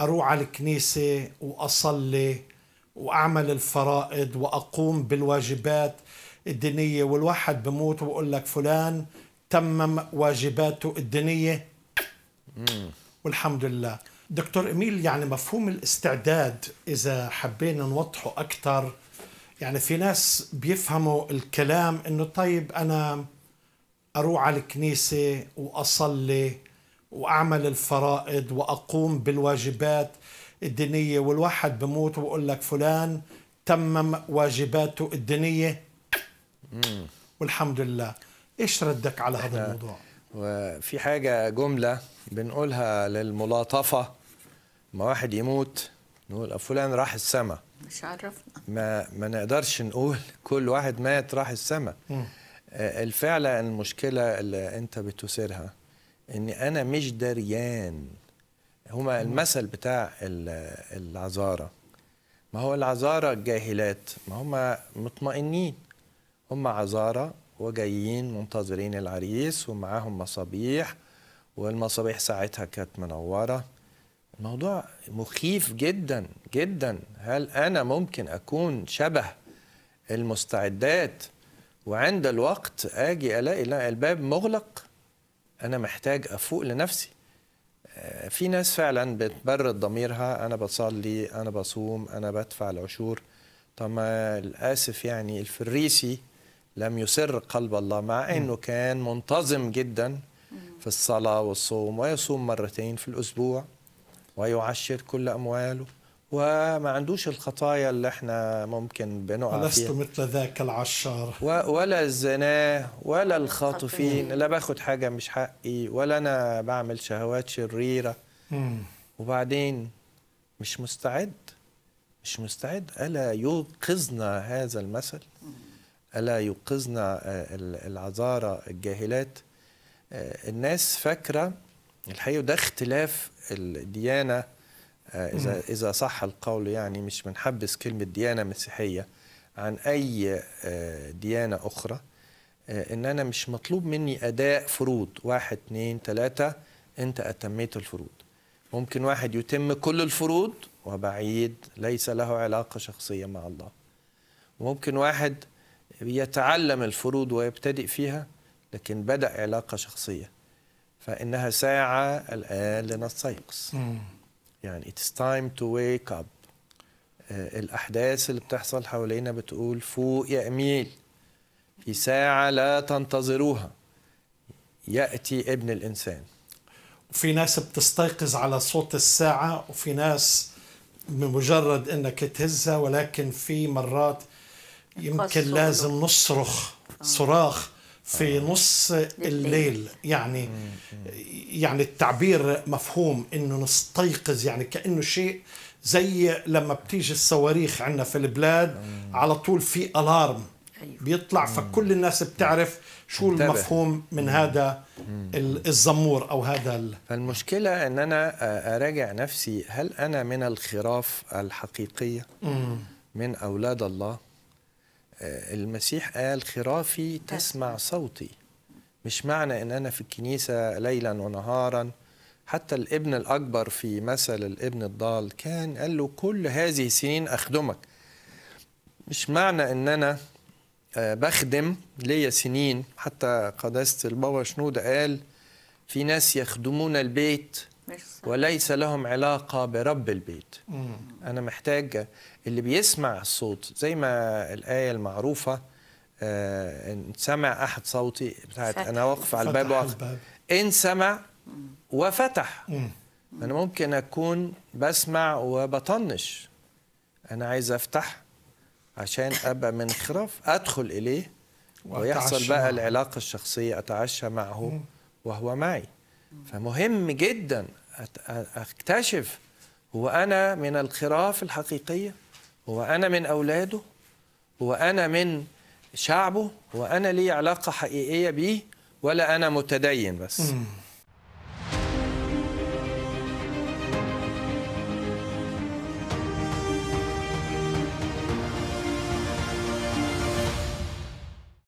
أروح على الكنيسة وأصلي وأعمل الفرائض وأقوم بالواجبات الدينية والواحد بموت وبقول لك فلان تمم واجباته الدينية والحمد لله دكتور إميل يعني مفهوم الاستعداد إذا حبينا نوضحه أكثر يعني في ناس بيفهموا الكلام إنه طيب أنا أروح على الكنيسة وأصلي واعمل الفرائض واقوم بالواجبات الدينيه والواحد بموت وبقول لك فلان تمم واجباته الدينيه والحمد لله ايش ردك على هذا الموضوع وفي حاجه جمله بنقولها للملاطفه ما واحد يموت نقول فلان راح السما مش عرفنا ما ما نقدرش نقول كل واحد مات راح السما آه، الفعل المشكله اللي انت بتثيرها ان انا مش دريان هما المثل بتاع العذاره ما هو العذاره الجاهلات ما هما مطمئنين هما عذاره وجايين منتظرين العريس ومعاهم مصابيح والمصابيح ساعتها كانت منوره الموضوع مخيف جدا جدا هل انا ممكن اكون شبه المستعدات وعند الوقت اجي الاقي الباب مغلق انا محتاج افوق لنفسي آه، في ناس فعلا بتبرد ضميرها انا بصلي انا بصوم انا بدفع العشور طب الاسف يعني الفريسي لم يسر قلب الله مع انه كان منتظم جدا في الصلاه والصوم ويصوم مرتين في الاسبوع ويعشر كل امواله وما عندوش الخطايا اللي احنا ممكن بنقع فيها لست مثل ذاك العشار ولا الزنا ولا الخاطفين لا باخد حاجه مش حقي ولا انا بعمل شهوات شريره وبعدين مش مستعد مش مستعد الا يوقظنا هذا المثل الا يوقظنا آه، العذاره الجاهلات آه، الناس فاكره الحقيقه ده اختلاف الديانه آه، إذا إذا صح القول يعني مش بنحبس كلمة ديانة مسيحية عن أي آه، ديانة أخرى آه، إن أنا مش مطلوب مني أداء فروض واحد اتنين تلاتة أنت أتميت الفروض ممكن واحد يتم كل الفروض وبعيد ليس له علاقة شخصية مع الله وممكن واحد يتعلم الفروض ويبتدئ فيها لكن بدأ علاقة شخصية فإنها ساعة الآن لنستيقظ يعني time to wake up آه الاحداث اللي بتحصل حوالينا بتقول فوق يا اميل في ساعه لا تنتظروها ياتي ابن الانسان وفي ناس بتستيقظ على صوت الساعه وفي ناس بمجرد انك تهزها ولكن في مرات يمكن لازم نصرخ آه. صراخ في آه. نص الليل يعني يعني التعبير مفهوم انه نستيقظ يعني كانه شيء زي لما بتيجي الصواريخ عندنا في البلاد على طول في الارم أيوه. بيطلع فكل الناس بتعرف شو انتبه. المفهوم من هذا الزمور او هذا ال... فالمشكله ان انا آه، اراجع نفسي هل انا من الخراف الحقيقيه من اولاد الله آه، المسيح قال خرافي تسمع صوتي مش معنى ان انا في الكنيسه ليلا ونهارا حتى الابن الاكبر في مثل الابن الضال كان قال له كل هذه السنين اخدمك مش معنى ان انا آه، بخدم ليا سنين حتى قداسه البابا شنودة قال في ناس يخدمون البيت وليس لهم علاقة برب البيت أنا محتاج اللي بيسمع الصوت زي ما الآية المعروفة آه، إن سمع أحد صوتي بتاعت أنا واقف على الباب, وقف إن سمع وفتح أنا ممكن أكون بسمع وبطنش أنا عايز أفتح عشان أبقى من خرف أدخل إليه ويحصل بقى العلاقة الشخصية أتعشى معه وهو معي فمهم جدا اكتشف هو انا من الخراف الحقيقيه هو انا من اولاده هو انا من شعبه هو انا لي علاقه حقيقيه بيه ولا انا متدين بس